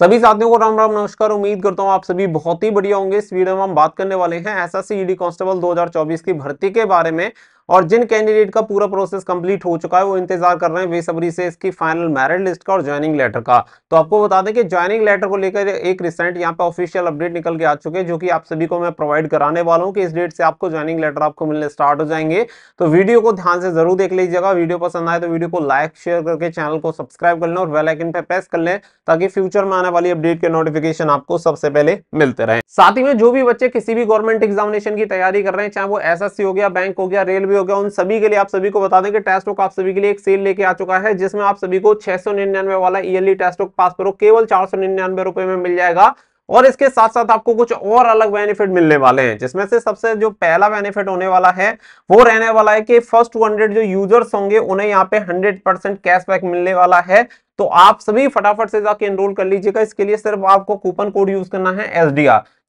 सभी साथियों को राम राम नमस्कार उम्मीद करता हूं आप सभी बहुत ही बढ़िया होंगे इस वीडियो में हम बात करने वाले हैं एसएससी ईडी कांस्टेबल 2024 की भर्ती के बारे में और जिन कैंडिडेट का पूरा प्रोसेस कंप्लीट हो चुका है वो इंतजार कर रहे हैं बेसब्री से इसकी फाइनल मैरिट लिस्ट का और ज्वाइनिंग लेटर का तो आपको बता दें कि ज्वाइनिंग लेटर को लेकर एक रिसेंट यहाँ पे ऑफिशियल अपडेट निकल के आ चुके हैं जो कि आप सभी को मैं प्रोवाइड कराने वाला हूँ कि इस डेट से आपको ज्वाइनिंग लेटर आपको मिलने स्टार्ट हो जाएंगे तो वीडियो को ध्यान से जरूर देख लीजिएगा वीडियो पसंद आए तो वीडियो को लाइक शेयर करके चैनल को सब्सक्राइब कर लें और वेलाइकन पर प्रेस कर लें ताकि फ्यूचर में आने वाली अपडेट के नोटिफिकेशन आपको सबसे पहले मिलते रहे साथ ही में जो भी बच्चे किसी भी गवर्नमेंट एग्जामिनेशन की तैयारी कर रहे हैं चाहे वो एस हो गया बैंक हो गया रेलवे हो गया उन सभी के लिए आप सभी को बता दें कि टेस्टोक आप सभी के लिए एक सेल लेके आ चुका है जिसमें आप सभी को छह वाला ईयरली टेस्टोक पास करो केवल चार रुपए में मिल जाएगा और इसके साथ साथ आपको कुछ और अलग बेनिफिट मिलने वाले हैं जिसमें से सबसे जो पहला बेनिफिट होने वाला है वो रहने वाला है कि फर्स्ट 200 जो यूजर्स होंगे उन्हें यहाँ पे 100 परसेंट कैशबैक मिलने वाला है तो आप सभी फटाफट से जाके एनरोल कर लीजिएगा इसके लिए सिर्फ आपको कूपन कोड यूज करना है एस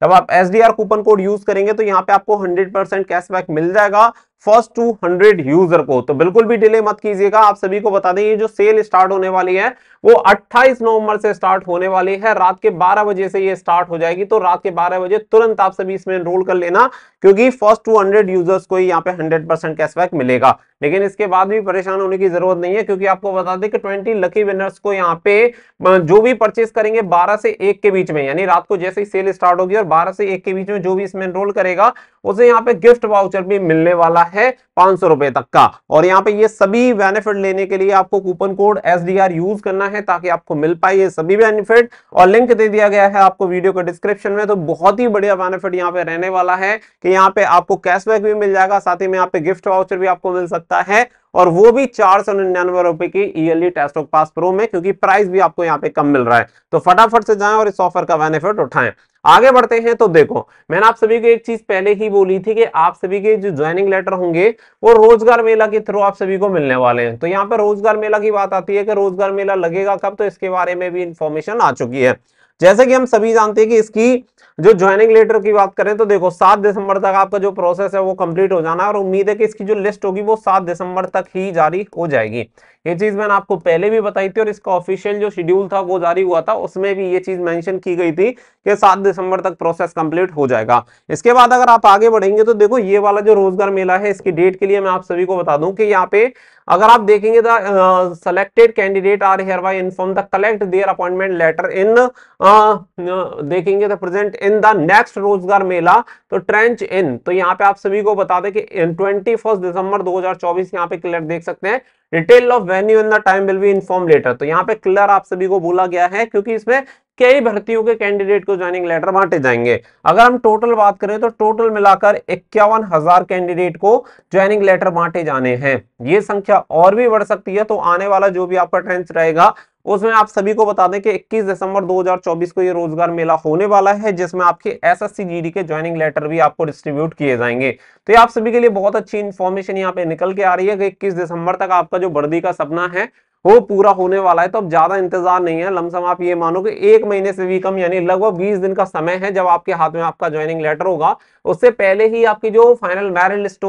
जब आप S D R coupon code use करेंगे तो यहाँ पे आपको 100 परसेंट कैशबैक मिल जाएगा फर्स्ट टू हंड्रेड यूजर को तो बिल्कुल भी डिले मत कीजिएगा आप सभी को बता दें ये जो सेल स्टार्ट होने वाली है वो 28 नवंबर से स्टार्ट होने वाली है रात के 12 बजे से ये स्टार्ट हो जाएगी तो रात के 12 बजे तुरंत आप सभी इसमें एनरोल कर लेना क्योंकि फर्स्ट 200 यूजर्स को ही यहाँ पे 100 परसेंट कैशबैक मिलेगा लेकिन इसके बाद भी परेशान होने की जरूरत नहीं है क्योंकि आपको बता दें कि ट्वेंटी लकी विनर्स को यहाँ पे जो भी परचेस करेंगे बारह से एक के बीच में यानी रात को जैसे ही सेल स्टार्ट होगी और बारह से एक के बीच में जो भी इसमें एनरोल करेगा उसे यहाँ पे गिफ्ट वाउचर भी मिलने वाला है पांच रुपए तक का और यहाँ पे ये सभी बेनिफिट लेने के लिए आपको कूपन कोड एस यूज करना है ताकि आपको मिल पाए ये सभी बेनिफिट और लिंक दे दिया गया है आपको वीडियो के डिस्क्रिप्शन में तो बहुत ही बढ़िया बेनिफिट यहाँ पे रहने वाला है कि यहाँ पे आपको कैशबैक भी मिल जाएगा साथ ही में यहाँ पे गिफ्ट वाउचर भी आपको मिल सकता है और वो भी चार सौ निन्यानवे रुपए की ईयरली टेस्टोक पास प्रो में क्योंकि प्राइस भी आपको यहाँ पे कम मिल रहा है तो फटाफट से जाएं और इस ऑफर का बेनिफिट उठाएं आगे बढ़ते हैं तो देखो मैंने आप सभी को एक चीज पहले ही बोली थी कि आप सभी के जो ज्वाइनिंग लेटर होंगे वो रोजगार मेला के थ्रू आप सभी को मिलने वाले हैं तो यहाँ पर रोजगार मेला की बात आती है कि रोजगार मेला लगेगा कब तो इसके बारे में भी इंफॉर्मेशन आ चुकी है जैसे कि हम सभी जानते हैं कि इसकी जो ज्वाइनिंग लेटर की बात करें तो देखो सात दिसंबर तक आपका जो प्रोसेस है वो कंप्लीट हो जाना है और उम्मीद है कि इसकी जो लिस्ट होगी वो सात दिसंबर तक ही जारी हो जाएगी ये चीज मैंने आपको पहले भी बताई थी और इसका ऑफिशियल जो शेड्यूल था वो जारी हुआ था उसमें भी ये चीज मेंशन की गई थी कि सात दिसंबर तक प्रोसेस कंप्लीट हो जाएगा इसके बाद अगर आप आगे बढ़ेंगे तो देखो ये वाला जो रोजगार मेला है इसकी डेट के लिए मैं आप सभी को बता दूं कि यहाँ पे अगर आप देखेंगे तो selected candidate are hereby inform the collect their appointment letter in देखेंगे the present in the next Rozgar Mela तो ट्रेंच इन तो यहाँ पे आप सभी को बता दें कि ट्वेंटी फर्स्ट दिसंबर दो हजार चौबीस यहाँ पे क्लियर देख सकते हैं detail of venue in the time will be inform letter तो यहाँ पे क्लियर आप सभी को बोला गया है क्योंकि इसमें कई भर्तियों के कैंडिडेट को ज्वाइनिंग लेटर बांटे जाएंगे अगर हम टोटल बात करें तो टोटल मिलाकर इक्यावन हजार कैंडिडेट को ज्वाइनिंग लेटर बांटे जाने हैं ये संख्या और भी बढ़ सकती है तो आने वाला जो भी आपका ट्रेंस रहेगा उसमें आप सभी को बता दें कि 21 दिसंबर 2024 को ये रोजगार मेला होने वाला है जिसमें आपके एस एस के ज्वाइनिंग लेटर भी आपको डिस्ट्रीब्यूट किए जाएंगे तो ये आप सभी के लिए बहुत अच्छी इन्फॉर्मेशन यहाँ पे निकल के आ रही है कि इक्कीस दिसंबर तक आपका जो वर्दी का सपना है वो पूरा होने वाला है तो अब ज्यादा इंतजार नहीं है लमसम आप ये मानो कि एक महीने से भी कम यानी लगभग बीस दिन का समय है जब आपके हाथ में आपका ज्वाइनिंग लेटर होगा उससे पहले ही आपकी जो फाइनल मैरिट लिस्ट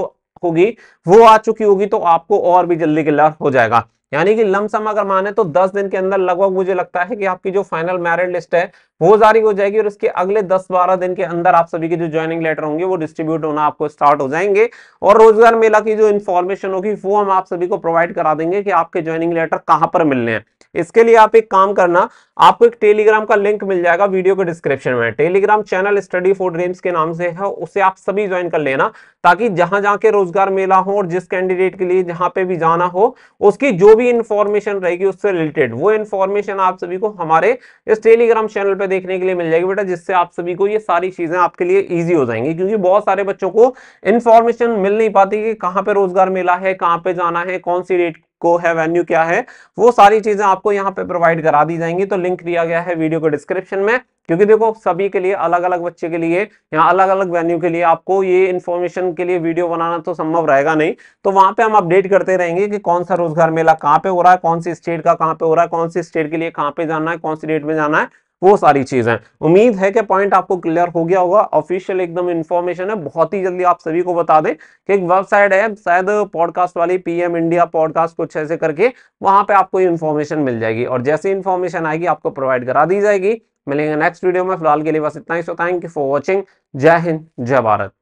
होगी वो आ चुकी होगी तो आपको और भी जल्दी क्लियर हो जाएगा यानी कि लमसम अगर माने तो 10 दिन के अंदर लगभग मुझे लगता है कि आपकी जो फाइनल मैरिट लिस्ट है वो जारी हो जाएगी और इसके अगले 10-12 दिन के अंदर आप सभी के जो ज्वाइनिंग लेटर होंगे वो डिस्ट्रीब्यूट होना आपको स्टार्ट हो जाएंगे और रोजगार मेला की जो इन्फॉर्मेशन होगी वो हम आप सभी को प्रोवाइड करा देंगे कि आपके ज्वाइनिंग लेटर कहाँ पर मिलने हैं इसके लिए आप एक काम करना आपको एक टेलीग्राम का लिंक मिल जाएगा वीडियो के डिस्क्रिप्शन में Telegram channel study for dreams के नाम से है उसे आप सभी ज्वाइन कर लेना ताकि जहां जहां के रोजगार मेला हो और जिस कैंडिडेट के लिए जहां पे भी जाना हो उसकी जो भी इन्फॉर्मेशन रहेगी उससे रिलेटेड वो इन्फॉर्मेशन आप सभी को हमारे इस टेलीग्राम चैनल पर देखने के लिए मिल जाएगी बेटा जिससे आप सभी को ये सारी चीजें आपके लिए ईजी हो जाएंगी क्योंकि बहुत सारे बच्चों को इन्फॉर्मेशन मिल नहीं पाती कि कहाँ पे रोजगार मिला है कहाँ पे जाना है कौन सी डेट को है वेन्यू क्या है वो सारी चीजें आपको यहाँ पे प्रोवाइड करा दी जाएंगी तो लिंक दिया गया है वीडियो को डिस्क्रिप्शन में क्योंकि देखो सभी के लिए अलग अलग बच्चे के लिए यहाँ अलग अलग वेन्यू के लिए आपको ये इन्फॉर्मेशन के लिए वीडियो बनाना तो संभव रहेगा नहीं तो वहां पे हम अपडेट करते रहेंगे कि कौन सा रोजगार मेला कहाँ पे हो रहा है कौन सी स्टेट का कहाँ पे हो रहा है कौन सी स्टेट के लिए कहाँ पे जाना है कौन सी डेट में जाना है वो सारी चीजें उम्मीद है कि पॉइंट आपको क्लियर हो गया होगा ऑफिशियल एकदम इन्फॉर्मेशन है बहुत ही जल्दी आप सभी को बता दें कि एक वेबसाइट है शायद पॉडकास्ट वाली पीएम इंडिया पॉडकास्ट कुछ ऐसे करके वहां पे आपको इन्फॉर्मेशन मिल जाएगी और जैसे इन्फॉर्मेशन आएगी आपको प्रोवाइड करा दी जाएगी मिलेंगे नेक्स्ट वीडियो में फिलहाल के लिए बस इतना ही so thank you for watching जय हिंद जय भारत